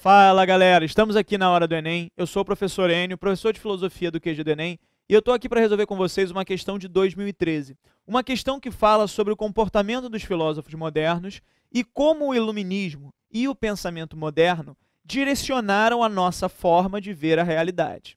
Fala galera, estamos aqui na hora do Enem. Eu sou o professor Enio, professor de filosofia do QG do Enem, e eu estou aqui para resolver com vocês uma questão de 2013. Uma questão que fala sobre o comportamento dos filósofos modernos e como o iluminismo e o pensamento moderno direcionaram a nossa forma de ver a realidade.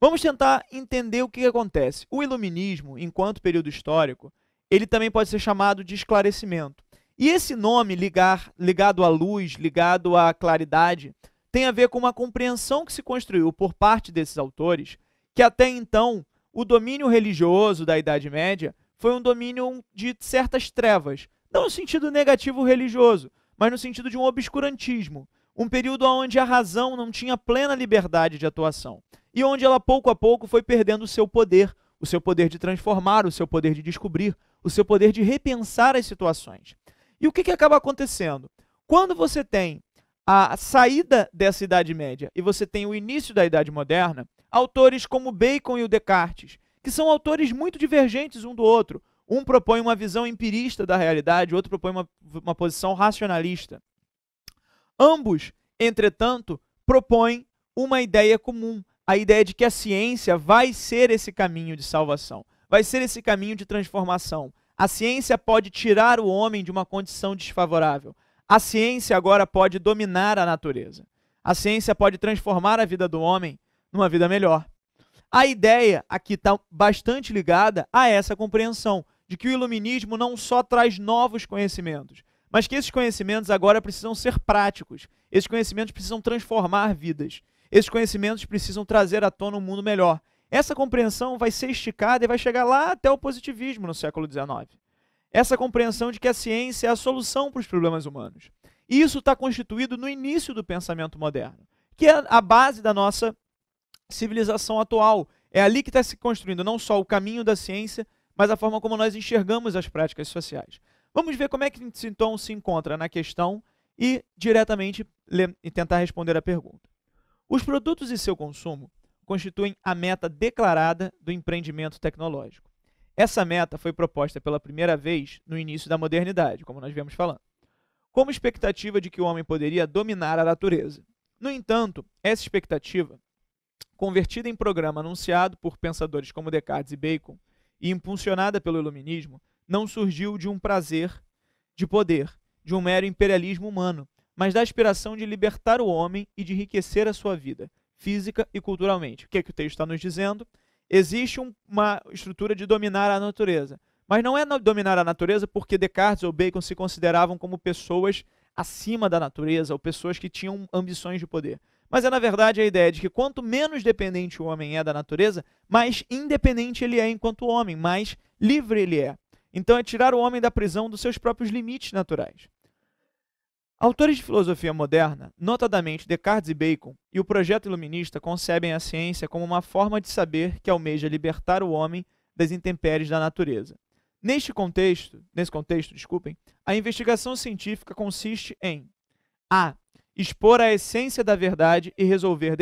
Vamos tentar entender o que acontece. O iluminismo, enquanto período histórico, ele também pode ser chamado de esclarecimento. E esse nome ligar, ligado à luz, ligado à claridade, tem a ver com uma compreensão que se construiu por parte desses autores, que até então o domínio religioso da Idade Média foi um domínio de certas trevas, não no sentido negativo religioso, mas no sentido de um obscurantismo, um período onde a razão não tinha plena liberdade de atuação e onde ela pouco a pouco foi perdendo o seu poder, o seu poder de transformar, o seu poder de descobrir, o seu poder de repensar as situações. E o que, que acaba acontecendo? Quando você tem a saída dessa Idade Média e você tem o início da Idade Moderna, autores como Bacon e o Descartes, que são autores muito divergentes um do outro. Um propõe uma visão empirista da realidade, outro propõe uma, uma posição racionalista. Ambos, entretanto, propõem uma ideia comum, a ideia de que a ciência vai ser esse caminho de salvação, vai ser esse caminho de transformação, a ciência pode tirar o homem de uma condição desfavorável. A ciência agora pode dominar a natureza. A ciência pode transformar a vida do homem numa vida melhor. A ideia aqui está bastante ligada a essa compreensão de que o iluminismo não só traz novos conhecimentos, mas que esses conhecimentos agora precisam ser práticos. Esses conhecimentos precisam transformar vidas. Esses conhecimentos precisam trazer à tona um mundo melhor. Essa compreensão vai ser esticada e vai chegar lá até o positivismo no século XIX. Essa compreensão de que a ciência é a solução para os problemas humanos. E Isso está constituído no início do pensamento moderno, que é a base da nossa civilização atual. É ali que está se construindo não só o caminho da ciência, mas a forma como nós enxergamos as práticas sociais. Vamos ver como é que então se encontra na questão e diretamente tentar responder a pergunta. Os produtos e seu consumo constituem a meta declarada do empreendimento tecnológico. Essa meta foi proposta pela primeira vez no início da modernidade, como nós viemos falando, como expectativa de que o homem poderia dominar a natureza. No entanto, essa expectativa, convertida em programa anunciado por pensadores como Descartes e Bacon e impulsionada pelo iluminismo, não surgiu de um prazer de poder, de um mero imperialismo humano, mas da aspiração de libertar o homem e de enriquecer a sua vida, física e culturalmente. O que, é que o texto está nos dizendo? Existe um, uma estrutura de dominar a natureza. Mas não é dominar a natureza porque Descartes ou Bacon se consideravam como pessoas acima da natureza ou pessoas que tinham ambições de poder. Mas é, na verdade, a ideia de que quanto menos dependente o homem é da natureza, mais independente ele é enquanto homem, mais livre ele é. Então é tirar o homem da prisão dos seus próprios limites naturais. Autores de filosofia moderna, notadamente Descartes e Bacon, e o projeto iluminista concebem a ciência como uma forma de saber que almeja libertar o homem das intempéries da natureza. Neste contexto, nesse contexto, desculpem, a investigação científica consiste em a expor a essência da verdade e resolver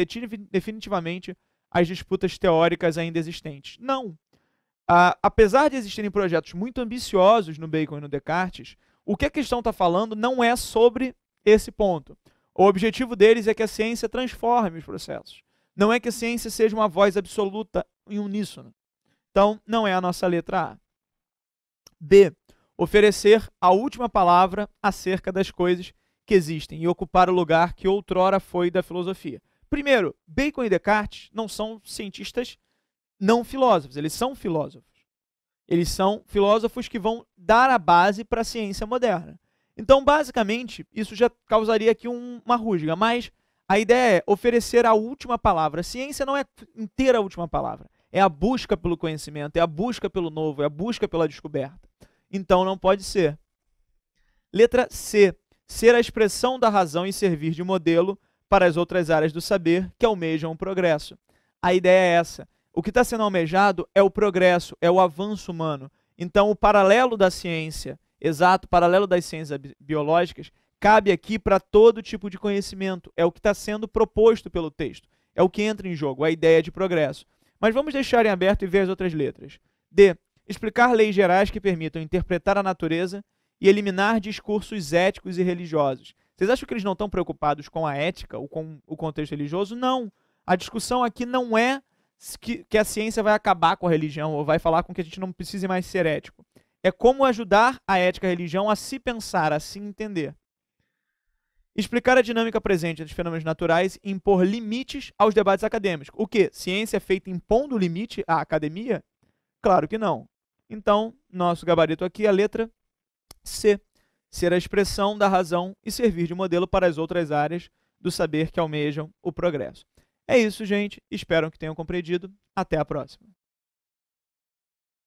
definitivamente as disputas teóricas ainda existentes. Não. A, apesar de existirem projetos muito ambiciosos no Bacon e no Descartes, o que a questão está falando não é sobre esse ponto. O objetivo deles é que a ciência transforme os processos. Não é que a ciência seja uma voz absoluta em uníssono. Então, não é a nossa letra A. B. Oferecer a última palavra acerca das coisas que existem e ocupar o lugar que outrora foi da filosofia. Primeiro, Bacon e Descartes não são cientistas não filósofos, eles são filósofos. Eles são filósofos que vão dar a base para a ciência moderna. Então, basicamente, isso já causaria aqui um, uma rusga, mas a ideia é oferecer a última palavra. A ciência não é inteira a última palavra. É a busca pelo conhecimento, é a busca pelo novo, é a busca pela descoberta. Então não pode ser. Letra C. Ser a expressão da razão e servir de modelo para as outras áreas do saber que almejam o progresso. A ideia é essa, o que está sendo almejado é o progresso, é o avanço humano. Então, o paralelo da ciência, exato, paralelo das ciências biológicas, cabe aqui para todo tipo de conhecimento. É o que está sendo proposto pelo texto. É o que entra em jogo, a ideia de progresso. Mas vamos deixar em aberto e ver as outras letras. D. Explicar leis gerais que permitam interpretar a natureza e eliminar discursos éticos e religiosos. Vocês acham que eles não estão preocupados com a ética ou com o contexto religioso? Não. A discussão aqui não é que, que a ciência vai acabar com a religião ou vai falar com que a gente não precise mais ser ético. É como ajudar a ética e a religião a se pensar, a se entender. Explicar a dinâmica presente dos fenômenos naturais e impor limites aos debates acadêmicos. O que? Ciência é feita impondo limite à academia? Claro que não. Então, nosso gabarito aqui é a letra C. Ser a expressão da razão e servir de modelo para as outras áreas do saber que almejam o progresso. É isso, gente. Espero que tenham compreendido. Até a próxima.